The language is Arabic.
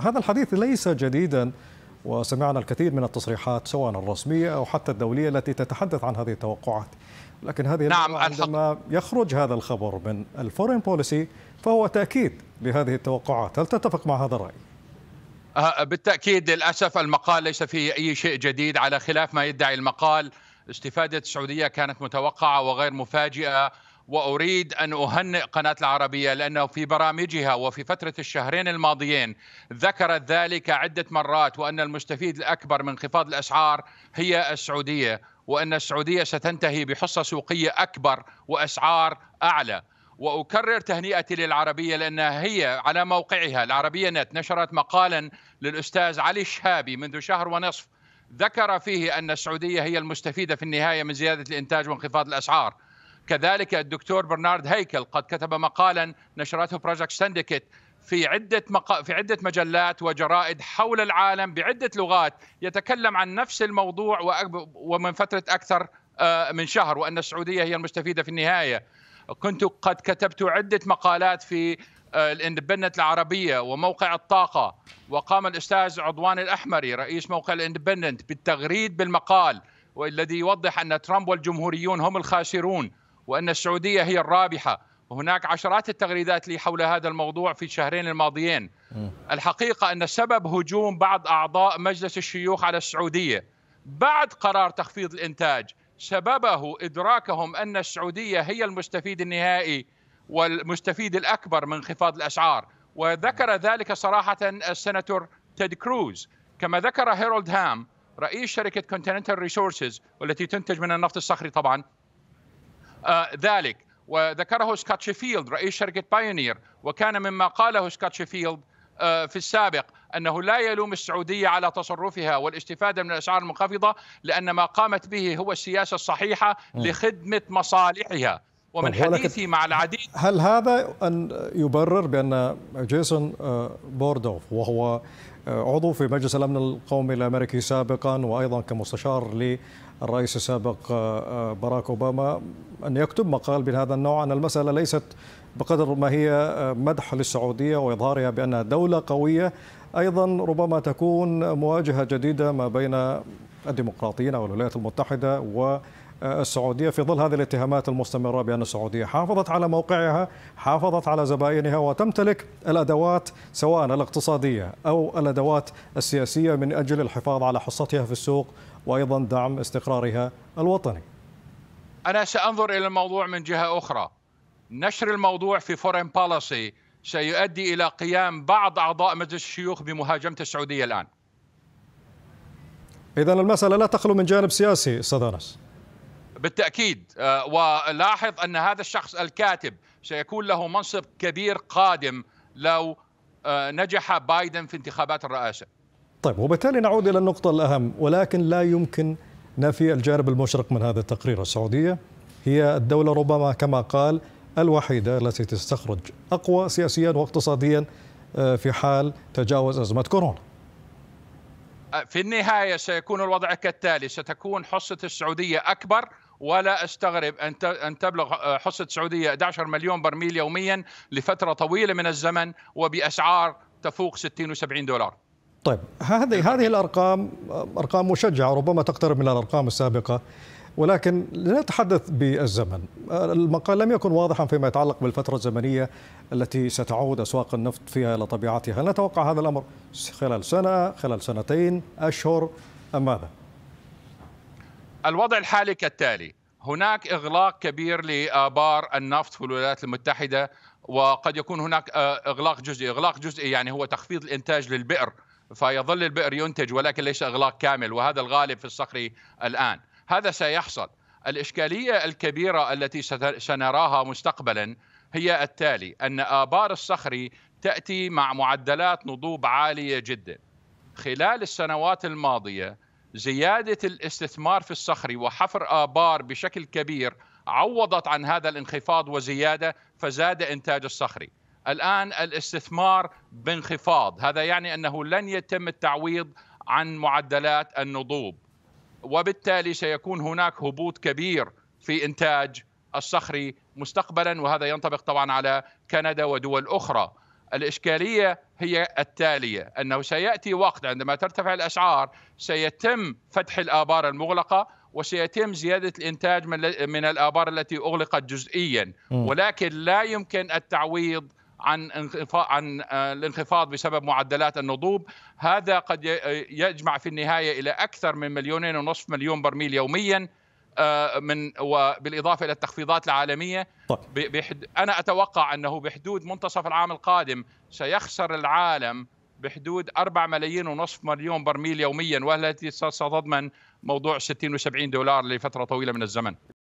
هذا الحديث ليس جديدا وسمعنا الكثير من التصريحات سواء الرسمية أو حتى الدولية التي تتحدث عن هذه التوقعات لكن هذه نعم عندما يخرج هذا الخبر من الفورين بوليسي فهو تأكيد لهذه التوقعات هل تتفق مع هذا الرأي؟ أه، بالتأكيد للأسف المقال ليس فيه أي شيء جديد على خلاف ما يدعي المقال استفادة السعودية كانت متوقعة وغير مفاجئة واريد ان اهنئ قناه العربيه لانه في برامجها وفي فتره الشهرين الماضيين ذكرت ذلك عده مرات وان المستفيد الاكبر من انخفاض الاسعار هي السعوديه وان السعوديه ستنتهي بحصه سوقيه اكبر واسعار اعلى واكرر تهنئتي للعربيه لانها هي على موقعها العربيه نت نشرت مقالا للاستاذ علي الشهابي منذ شهر ونصف ذكر فيه ان السعوديه هي المستفيده في النهايه من زياده الانتاج وانخفاض الاسعار كذلك الدكتور برنارد هيكل قد كتب مقالا نشرته بروجكت سندكيت في عدة مق... في عدة مجلات وجرائد حول العالم بعدة لغات يتكلم عن نفس الموضوع وأ... ومن فترة أكثر آه، من شهر وأن السعودية هي المستفيدة في النهاية كنت قد كتبت عدة مقالات في آه، الاندبندنت العربية وموقع الطاقة وقام الأستاذ عضوان الأحمري رئيس موقع الاندبندنت بالتغريد بالمقال والذي يوضح أن ترامب والجمهوريون هم الخاسرون وأن السعودية هي الرابحة وهناك عشرات التغريدات لي حول هذا الموضوع في الشهرين الماضيين الحقيقة أن سبب هجوم بعض أعضاء مجلس الشيوخ على السعودية بعد قرار تخفيض الإنتاج سببه إدراكهم أن السعودية هي المستفيد النهائي والمستفيد الأكبر من انخفاض الأسعار وذكر ذلك صراحة السناتور تيد كروز كما ذكر هيرولد هام رئيس شركة كونتيننتال ريسورسز والتي تنتج من النفط الصخري طبعا آه، ذلك وذكره سكوت شيفيلد رئيس شركة بايونير وكان مما قاله سكوت شيفيلد آه، في السابق أنه لا يلوم السعودية على تصرفها والاستفادة من الأسعار المنخفضة لأن ما قامت به هو السياسة الصحيحة لخدمة مصالحها ومن حديثي مع العديد هل هذا أن يبرر بأن جيسون آه، بوردوف وهو آه، عضو في مجلس الامن القومي الامريكي سابقا وايضا كمستشار للرئيس السابق آه، آه، باراك اوباما ان يكتب مقال من هذا النوع ان المساله ليست بقدر ما هي مدح للسعوديه واظهارها بانها دوله قويه ايضا ربما تكون مواجهه جديده ما بين الديمقراطيين او الولايات المتحده و آه، السعودية في ظل هذه الاتهامات المستمرة بأن السعودية حافظت على موقعها حافظت على زبائنها وتمتلك الأدوات سواء الاقتصادية أو الأدوات السياسية من أجل الحفاظ على حصتها في السوق وأيضا دعم استقرارها الوطني أنا سأنظر إلى الموضوع من جهة أخرى نشر الموضوع في فورين بوليسي سيؤدي إلى قيام بعض أعضاء مجلس الشيوخ بمهاجمة السعودية الآن إذا المسألة لا تخلو من جانب سياسي أستاذ أنس بالتاكيد آه، ولاحظ ان هذا الشخص الكاتب سيكون له منصب كبير قادم لو آه، نجح بايدن في انتخابات الرئاسه. طيب وبالتالي نعود الى النقطه الاهم ولكن لا يمكن نفي الجانب المشرق من هذا التقرير السعوديه هي الدوله ربما كما قال الوحيده التي تستخرج اقوى سياسيا واقتصاديا آه، في حال تجاوز ازمه كورونا. في النهايه سيكون الوضع كالتالي ستكون حصه السعوديه اكبر ولا استغرب ان ان تبلغ آه، حصه السعوديه 11 مليون برميل يوميا لفتره طويله من الزمن وباسعار تفوق 60 و70 دولار. طيب هذه هذه الارقام آه، ارقام مشجعه ربما تقترب من الارقام السابقه ولكن لنتحدث بالزمن آه، المقال لم يكن واضحا فيما يتعلق بالفترة الزمنية التي ستعود أسواق النفط فيها إلى طبيعتها هل نتوقع هذا الأمر خلال سنة خلال سنتين أشهر أم ماذا؟ الوضع الحالي كالتالي هناك اغلاق كبير لابار النفط في الولايات المتحده وقد يكون هناك آه، اغلاق جزئي، اغلاق جزئي يعني هو تخفيض الانتاج للبئر فيظل البئر ينتج ولكن ليس اغلاق كامل وهذا الغالب في الصخري الان، هذا سيحصل. الاشكاليه الكبيره التي سنراها مستقبلا هي التالي ان ابار الصخري تاتي مع معدلات نضوب عاليه جدا. خلال السنوات الماضيه زيادة الاستثمار في الصخري وحفر آبار بشكل كبير عوضت عن هذا الانخفاض وزيادة فزاد إنتاج الصخري الآن الاستثمار بانخفاض هذا يعني أنه لن يتم التعويض عن معدلات النضوب وبالتالي سيكون هناك هبوط كبير في إنتاج الصخري مستقبلا وهذا ينطبق طبعا على كندا ودول أخرى الإشكالية هي التالية أنه سيأتي وقت عندما ترتفع الأسعار سيتم فتح الآبار المغلقة وسيتم زيادة الإنتاج من, من الآبار التي أغلقت جزئيا ولكن لا يمكن التعويض عن عن آه، الانخفاض بسبب معدلات النضوب هذا قد آه، يجمع في النهايه الى اكثر من مليونين ونصف مليون برميل يوميا آه، من وبالاضافه الى التخفيضات العالميه طيب. بحد انا اتوقع انه بحدود منتصف العام القادم سيخسر العالم بحدود 4 ملايين ونصف مليون برميل يوميا والتي ستضمن موضوع 60 و70 دولار لفتره طويله من الزمن